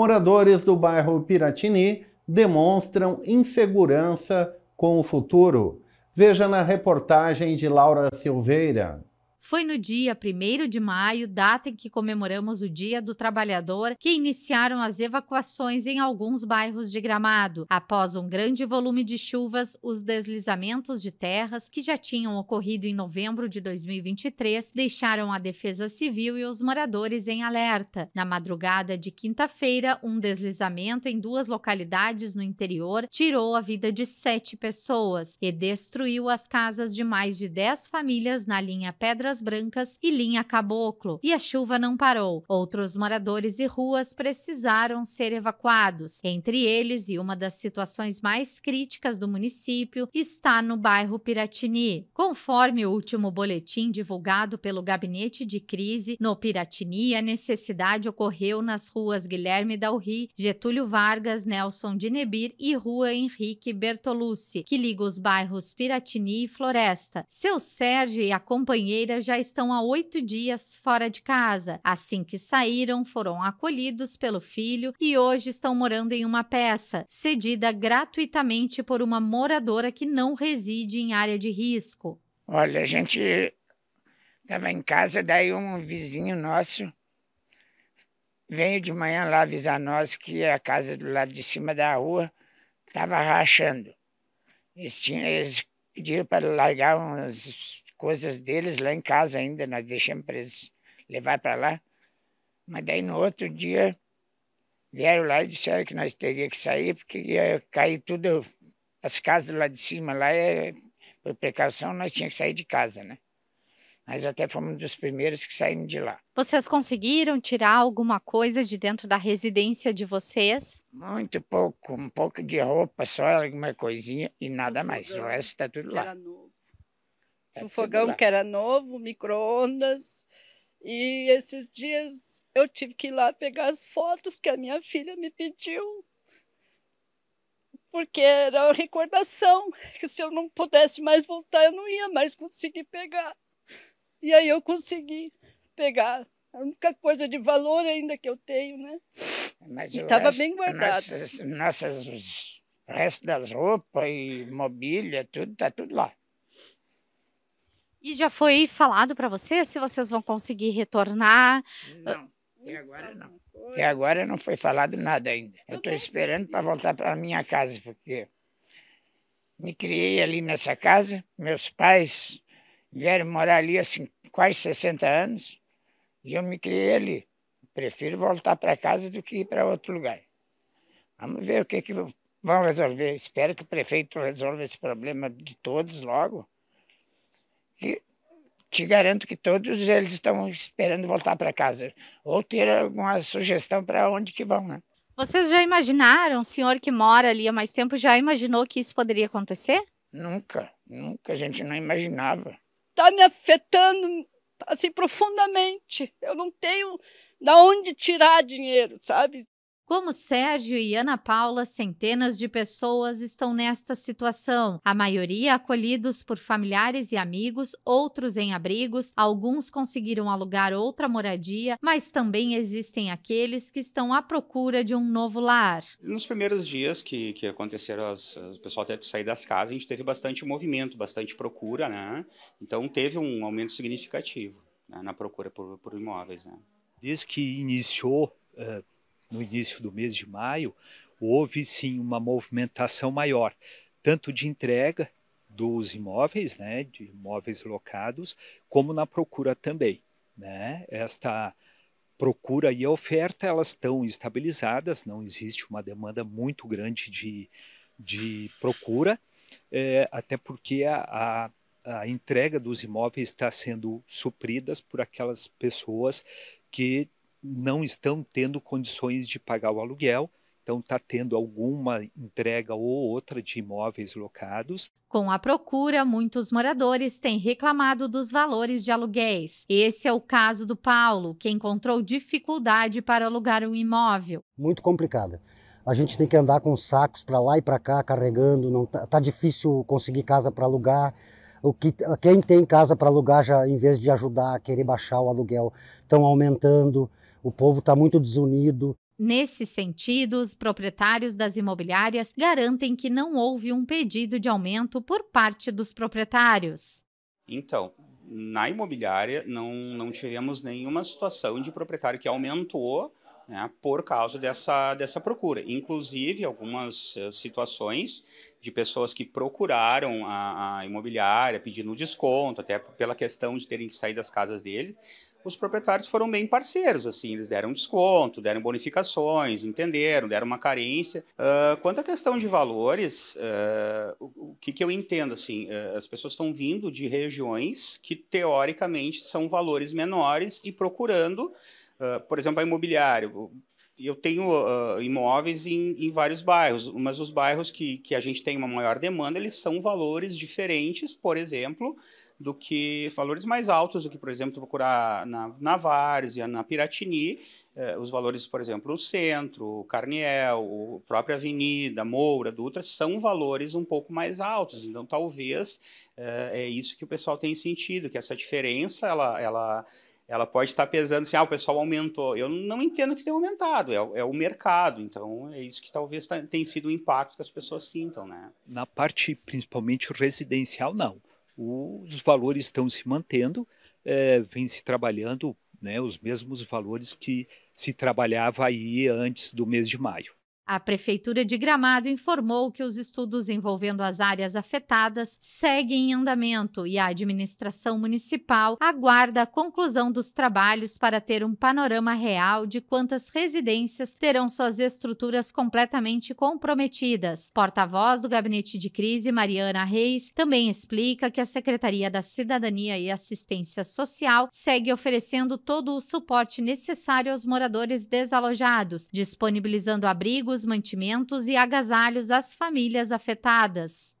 Moradores do bairro Piratini demonstram insegurança com o futuro. Veja na reportagem de Laura Silveira foi no dia 1 de maio, data em que comemoramos o Dia do Trabalhador, que iniciaram as evacuações em alguns bairros de Gramado. Após um grande volume de chuvas, os deslizamentos de terras que já tinham ocorrido em novembro de 2023 deixaram a Defesa Civil e os moradores em alerta. Na madrugada de quinta-feira, um deslizamento em duas localidades no interior tirou a vida de sete pessoas e destruiu as casas de mais de dez famílias na linha Pedra pedras brancas e linha caboclo, e a chuva não parou. Outros moradores e ruas precisaram ser evacuados. Entre eles, e uma das situações mais críticas do município, está no bairro Piratini. Conforme o último boletim divulgado pelo Gabinete de Crise, no Piratini, a necessidade ocorreu nas ruas Guilherme Dalry, Getúlio Vargas, Nelson de Nebir e Rua Henrique Bertolucci, que liga os bairros Piratini e Floresta. Seu Sérgio e a companheira já estão há oito dias fora de casa. Assim que saíram, foram acolhidos pelo filho e hoje estão morando em uma peça, cedida gratuitamente por uma moradora que não reside em área de risco. Olha, a gente estava em casa, daí um vizinho nosso veio de manhã lá avisar nós que a casa do lado de cima da rua estava rachando. Eles, tinham, eles pediram para largar uns coisas deles lá em casa ainda, nós deixamos para eles levar para lá. Mas daí no outro dia vieram lá e disseram que nós teríamos que sair, porque ia cair tudo, as casas lá de cima, lá, é, por precaução, nós tínhamos que sair de casa, né? Nós até fomos um dos primeiros que saímos de lá. Vocês conseguiram tirar alguma coisa de dentro da residência de vocês? Muito pouco, um pouco de roupa, só alguma coisinha e nada mais. O resto está tudo lá o é fogão que era novo, micro-ondas. E esses dias eu tive que ir lá pegar as fotos que a minha filha me pediu, porque era uma recordação, que se eu não pudesse mais voltar, eu não ia mais conseguir pegar. E aí eu consegui pegar. A única coisa de valor ainda que eu tenho, né? Mas e estava bem guardado. Nossas, nossas restos das roupas e mobília, tudo, tá tudo lá. E já foi falado para você se vocês vão conseguir retornar? Não, até agora é não. Até agora não foi falado nada ainda. Eu estou esperando para voltar para minha casa, porque me criei ali nessa casa. Meus pais vieram morar ali há assim, quase 60 anos e eu me criei ali. Prefiro voltar para casa do que ir para outro lugar. Vamos ver o que, que vão resolver. Espero que o prefeito resolva esse problema de todos logo que te garanto que todos eles estão esperando voltar para casa ou ter alguma sugestão para onde que vão, né? Vocês já imaginaram, o senhor que mora ali há mais tempo, já imaginou que isso poderia acontecer? Nunca, nunca, a gente não imaginava. Está me afetando assim profundamente. Eu não tenho da onde tirar dinheiro, sabe? Como Sérgio e Ana Paula, centenas de pessoas estão nesta situação, a maioria acolhidos por familiares e amigos, outros em abrigos, alguns conseguiram alugar outra moradia, mas também existem aqueles que estão à procura de um novo lar. Nos primeiros dias que, que aconteceram, as, o pessoal teve que sair das casas, a gente teve bastante movimento, bastante procura, né? Então teve um aumento significativo né, na procura por, por imóveis, né? Desde que iniciou. É no início do mês de maio, houve sim uma movimentação maior, tanto de entrega dos imóveis, né, de imóveis locados, como na procura também. Né? Esta procura e oferta elas estão estabilizadas, não existe uma demanda muito grande de, de procura, é, até porque a, a, a entrega dos imóveis está sendo supridas por aquelas pessoas que não estão tendo condições de pagar o aluguel, então está tendo alguma entrega ou outra de imóveis locados. Com a procura, muitos moradores têm reclamado dos valores de aluguéis. Esse é o caso do Paulo, que encontrou dificuldade para alugar um imóvel. Muito complicada. A gente tem que andar com sacos para lá e para cá carregando, Está tá difícil conseguir casa para alugar o que, quem tem casa para alugar já, em vez de ajudar a querer baixar o aluguel, estão aumentando, o povo está muito desunido. Nesse sentido, os proprietários das imobiliárias garantem que não houve um pedido de aumento por parte dos proprietários. Então, na imobiliária não, não tivemos nenhuma situação de proprietário que aumentou né, por causa dessa, dessa procura. Inclusive, algumas eh, situações de pessoas que procuraram a, a imobiliária pedindo desconto, até pela questão de terem que sair das casas deles, os proprietários foram bem parceiros, assim, eles deram desconto, deram bonificações, entenderam, deram uma carência. Uh, quanto à questão de valores, uh, o, o que, que, eu entendo, assim, uh, as pessoas estão vindo de regiões que, teoricamente, são valores menores e procurando ah, por exemplo, a imobiliária. Eu tenho uh, imóveis em, em, vários bairros, mas os bairros que, que a gente tem uma maior demanda, eles são valores diferentes, por exemplo, do que valores mais altos do que, por exemplo, procurar na, na Várzea, na Piratini, eh, os valores, por exemplo, o Centro, o Carniel, a própria Avenida, Moura, Dutra, são valores um pouco mais altos. Então, talvez eh, é isso que o pessoal tem sentido, que essa diferença, ela, ela ela pode estar pesando assim, ah, o pessoal aumentou. Eu não entendo que tenha aumentado, é, é o mercado. Então, é isso que talvez tá, tenha sido o impacto que as pessoas sintam, né? Na parte, principalmente residencial, não. Os valores estão se mantendo, é, vem se trabalhando né, os mesmos valores que se trabalhava aí antes do mês de maio. A Prefeitura de Gramado informou que os estudos envolvendo as áreas afetadas seguem em andamento e a administração municipal aguarda a conclusão dos trabalhos para ter um panorama real de quantas residências terão suas estruturas completamente comprometidas. Porta-voz do Gabinete de Crise, Mariana Reis, também explica que a Secretaria da Cidadania e Assistência Social segue oferecendo todo o suporte necessário aos moradores desalojados, disponibilizando abrigos mantimentos e agasalhos às famílias afetadas.